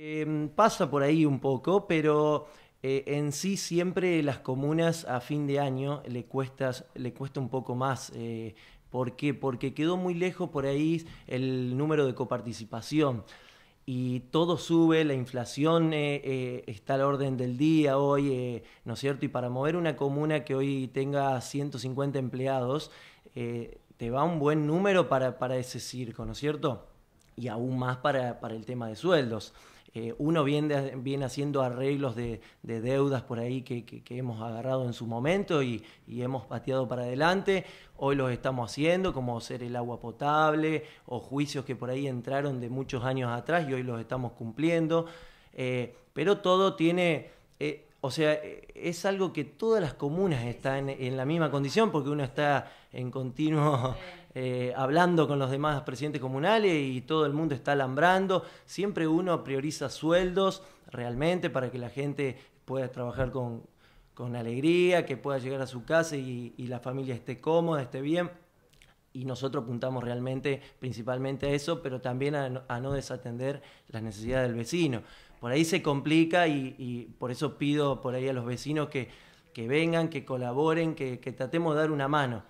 Em, pasa por ahí un poco, pero eh, en sí siempre las comunas a fin de año le, le cuesta un poco más. Eh, ¿Por qué? Porque quedó muy lejos por ahí el número de coparticipación. Y todo sube, la inflación eh, está al orden del día hoy, ¿no es cierto? Y para mover una comuna que hoy tenga 150 empleados, te va un buen número para, ese circo, ¿no es cierto? Y aún más para el tema de sueldos. Eh, uno viene, haciendo arreglos de, deudas por ahí que, hemos agarrado en su momento y, hemos pateado para adelante. Hoy los estamos haciendo, como ser el agua potable o juicios que por ahí entraron de muchos años atrás y hoy los estamos cumpliendo. Eh, pero todo tiene... Eh, o sea, e, es algo que todas las comunas están en, la misma condición porque uno está en continuo eh, hablando con los demás presidentes comunales y todo el mundo está alambrando. Siempre uno prioriza sueldos realmente para que la gente pueda trabajar con, alegría, que pueda llegar a su casa y la familia esté cómoda, esté bien y nosotros apuntamos realmente principalmente a eso, pero también a no, desatender las necesidades del vecino. Por ahí se complica y, por eso pido por ahí a los vecinos que, vengan, que colaboren, que, tratemos de dar una mano.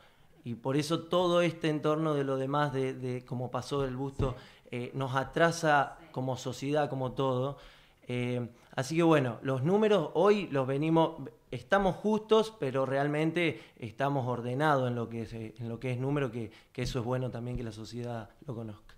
Y por eso todo este entorno de lo demás, de, pasó el busto, eh, nos atrasa como sociedad, como todo. Eh, así que bueno, los números hoy los venimos, estamos justos, pero realmente estamos ordenados en lo que es, en lo que es número, que, que eso es bueno también que la sociedad lo conozca.